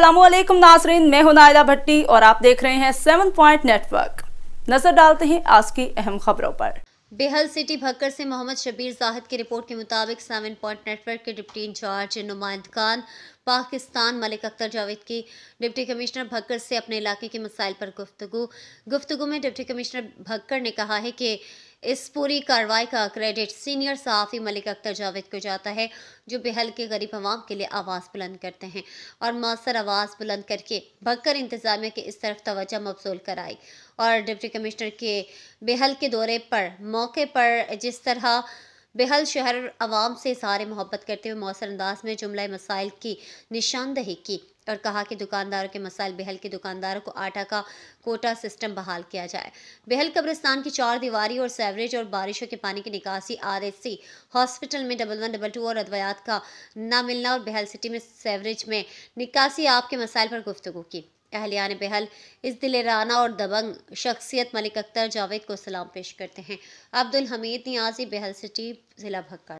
असलम नाजरीन मैं हूं नायदा भट्टी और आप देख रहे हैं सेवन पॉइंट नेटवर्क नजर डालते हैं आज की अहम खबरों पर बेहल सिटी भक्कर से मोहम्मद शबीर जाहिद की रिपोर्ट के मुताबिक सेवन पॉइंट नेटवर्क के डिप्टी इंचार्ज नुमाइंदगान पाकिस्तान मलिक अख्तर जावेद की डिप्टी कमिश्नर भक्कर से अपने इलाके के मसाइल पर गुफ्तु गुफ्तु में डिप्टी कमिश्नर भक्कर ने कहा है कि इस पूरी कार्रवाई का क्रेडिट सीनियर सहाफ़ी मलिक अख्तर जावेद को जाता है जो बेहल के गरीब आवाम के लिए आवाज़ बुलंद करते हैं और मौसर आवाज़ बुलंद करके भगकर इंतज़ामिया के इस तरफ तोजह मबसूल कराई और डिप्टी कमिश्नर के बेहल के दौरे पर मौके पर जिस तरह बेहल शहर आवाम से सारे मोहब्बत करते हुए मौसर अंदाज में जुमला मसाइल की निशानदही की और कहा कि दुकानदारों के मसाइल बेहल के दुकानदारों को आटा का कोटा सिस्टम बहाल किया जाए बेहल कब्रिस्तान की चार दीवारी और सेवरेज और बारिशों के पानी की निकासी आर हॉस्पिटल में डबल वन डबल टू और अद्वयात का न मिलना और बेहल सिटी में सेवरेज में निकासी आपके मसाइल पर गुफ्तु की अहलियान बहल इस दिलेराना और दबंग शख्सियत मलिक अख्तर जावेद को सलाम पेश करते हैं अब्दुल हमीद नियाजी बहल सिटी ज़िला भक्का